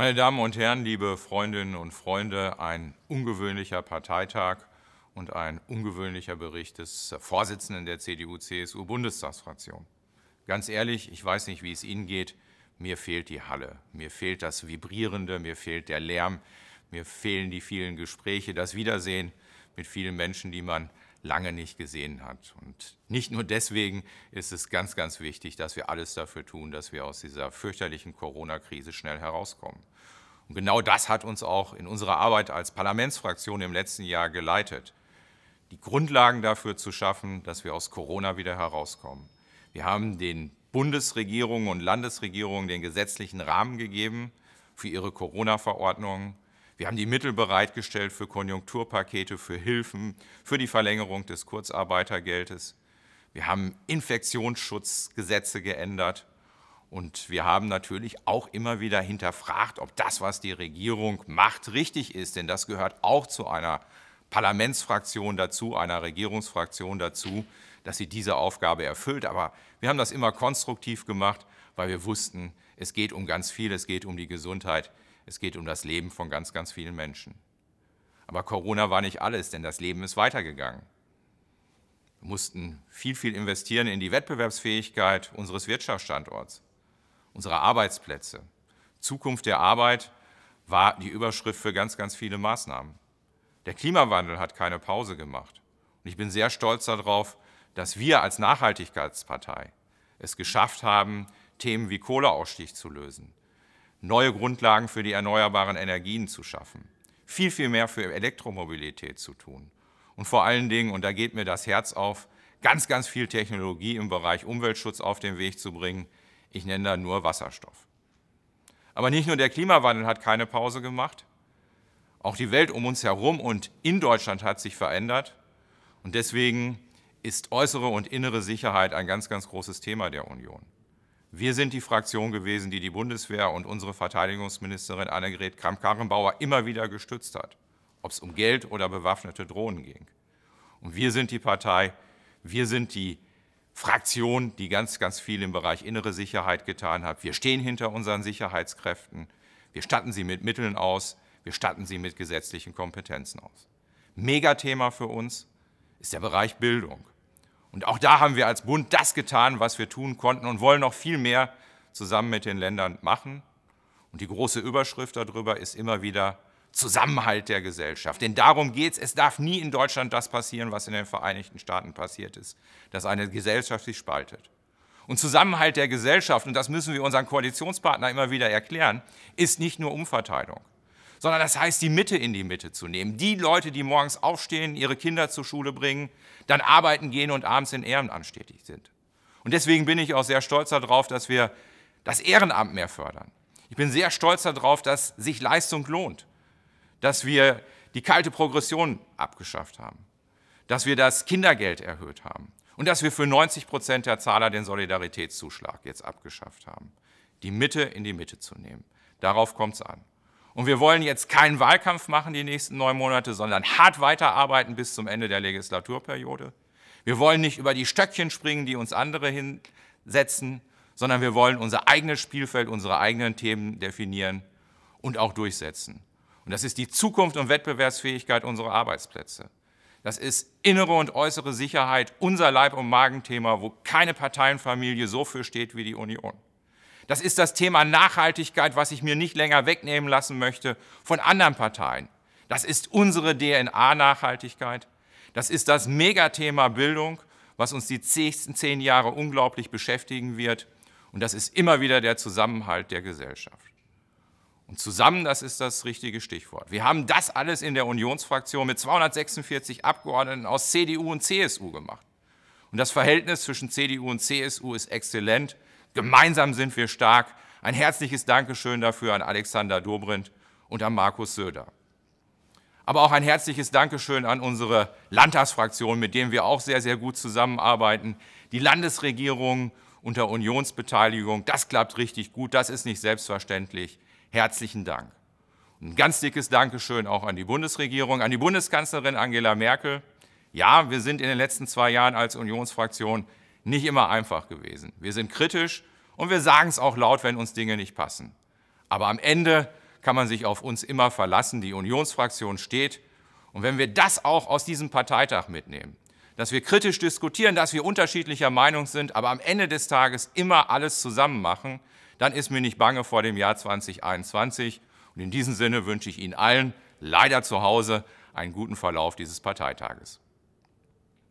Meine Damen und Herren, liebe Freundinnen und Freunde, ein ungewöhnlicher Parteitag und ein ungewöhnlicher Bericht des Vorsitzenden der CDU-CSU-Bundestagsfraktion. Ganz ehrlich, ich weiß nicht, wie es Ihnen geht. Mir fehlt die Halle, mir fehlt das Vibrierende, mir fehlt der Lärm, mir fehlen die vielen Gespräche, das Wiedersehen mit vielen Menschen, die man lange nicht gesehen hat. Und nicht nur deswegen ist es ganz, ganz wichtig, dass wir alles dafür tun, dass wir aus dieser fürchterlichen Corona-Krise schnell herauskommen. Und genau das hat uns auch in unserer Arbeit als Parlamentsfraktion im letzten Jahr geleitet, die Grundlagen dafür zu schaffen, dass wir aus Corona wieder herauskommen. Wir haben den Bundesregierungen und Landesregierungen den gesetzlichen Rahmen gegeben für ihre Corona-Verordnungen. Wir haben die Mittel bereitgestellt für Konjunkturpakete, für Hilfen, für die Verlängerung des Kurzarbeitergeldes. Wir haben Infektionsschutzgesetze geändert. Und wir haben natürlich auch immer wieder hinterfragt, ob das, was die Regierung macht, richtig ist. Denn das gehört auch zu einer Parlamentsfraktion dazu, einer Regierungsfraktion dazu, dass sie diese Aufgabe erfüllt. Aber wir haben das immer konstruktiv gemacht, weil wir wussten, es geht um ganz viel, es geht um die Gesundheit, es geht um das Leben von ganz, ganz vielen Menschen. Aber Corona war nicht alles, denn das Leben ist weitergegangen. Wir mussten viel, viel investieren in die Wettbewerbsfähigkeit unseres Wirtschaftsstandorts, unserer Arbeitsplätze. Zukunft der Arbeit war die Überschrift für ganz, ganz viele Maßnahmen. Der Klimawandel hat keine Pause gemacht. Und ich bin sehr stolz darauf, dass wir als Nachhaltigkeitspartei es geschafft haben, Themen wie Kohleausstieg zu lösen, neue Grundlagen für die erneuerbaren Energien zu schaffen, viel, viel mehr für Elektromobilität zu tun und vor allen Dingen, und da geht mir das Herz auf, ganz, ganz viel Technologie im Bereich Umweltschutz auf den Weg zu bringen. Ich nenne da nur Wasserstoff. Aber nicht nur der Klimawandel hat keine Pause gemacht, auch die Welt um uns herum und in Deutschland hat sich verändert. Und deswegen ist äußere und innere Sicherheit ein ganz, ganz großes Thema der Union. Wir sind die Fraktion gewesen, die die Bundeswehr und unsere Verteidigungsministerin Annegret Kramp-Karrenbauer immer wieder gestützt hat, ob es um Geld oder bewaffnete Drohnen ging. Und wir sind die Partei, wir sind die Fraktion, die ganz, ganz viel im Bereich innere Sicherheit getan hat. Wir stehen hinter unseren Sicherheitskräften. Wir statten sie mit Mitteln aus. Wir statten sie mit gesetzlichen Kompetenzen aus. Megathema für uns ist der Bereich Bildung. Und auch da haben wir als Bund das getan, was wir tun konnten und wollen noch viel mehr zusammen mit den Ländern machen. Und die große Überschrift darüber ist immer wieder Zusammenhalt der Gesellschaft. Denn darum geht es. Es darf nie in Deutschland das passieren, was in den Vereinigten Staaten passiert ist, dass eine Gesellschaft sich spaltet. Und Zusammenhalt der Gesellschaft, und das müssen wir unseren Koalitionspartner immer wieder erklären, ist nicht nur Umverteilung sondern das heißt, die Mitte in die Mitte zu nehmen. Die Leute, die morgens aufstehen, ihre Kinder zur Schule bringen, dann arbeiten gehen und abends in Ehrenamt anstetig sind. Und deswegen bin ich auch sehr stolz darauf, dass wir das Ehrenamt mehr fördern. Ich bin sehr stolz darauf, dass sich Leistung lohnt, dass wir die kalte Progression abgeschafft haben, dass wir das Kindergeld erhöht haben und dass wir für 90 Prozent der Zahler den Solidaritätszuschlag jetzt abgeschafft haben. Die Mitte in die Mitte zu nehmen. Darauf kommt es an. Und wir wollen jetzt keinen Wahlkampf machen die nächsten neun Monate, sondern hart weiterarbeiten bis zum Ende der Legislaturperiode. Wir wollen nicht über die Stöckchen springen, die uns andere hinsetzen, sondern wir wollen unser eigenes Spielfeld, unsere eigenen Themen definieren und auch durchsetzen. Und das ist die Zukunft und Wettbewerbsfähigkeit unserer Arbeitsplätze. Das ist innere und äußere Sicherheit, unser Leib- und Magenthema, wo keine Parteienfamilie so für steht wie die Union. Das ist das Thema Nachhaltigkeit, was ich mir nicht länger wegnehmen lassen möchte von anderen Parteien. Das ist unsere DNA-Nachhaltigkeit. Das ist das Megathema Bildung, was uns die nächsten zehn Jahre unglaublich beschäftigen wird. Und das ist immer wieder der Zusammenhalt der Gesellschaft. Und zusammen, das ist das richtige Stichwort. Wir haben das alles in der Unionsfraktion mit 246 Abgeordneten aus CDU und CSU gemacht. Und das Verhältnis zwischen CDU und CSU ist exzellent. Gemeinsam sind wir stark. Ein herzliches Dankeschön dafür an Alexander Dobrindt und an Markus Söder. Aber auch ein herzliches Dankeschön an unsere Landtagsfraktion, mit denen wir auch sehr, sehr gut zusammenarbeiten. Die Landesregierung unter Unionsbeteiligung, das klappt richtig gut, das ist nicht selbstverständlich. Herzlichen Dank. Ein ganz dickes Dankeschön auch an die Bundesregierung, an die Bundeskanzlerin Angela Merkel. Ja, wir sind in den letzten zwei Jahren als Unionsfraktion nicht immer einfach gewesen. Wir sind kritisch und wir sagen es auch laut, wenn uns Dinge nicht passen. Aber am Ende kann man sich auf uns immer verlassen. Die Unionsfraktion steht. Und wenn wir das auch aus diesem Parteitag mitnehmen, dass wir kritisch diskutieren, dass wir unterschiedlicher Meinung sind, aber am Ende des Tages immer alles zusammen machen, dann ist mir nicht bange vor dem Jahr 2021. Und in diesem Sinne wünsche ich Ihnen allen leider zu Hause einen guten Verlauf dieses Parteitages.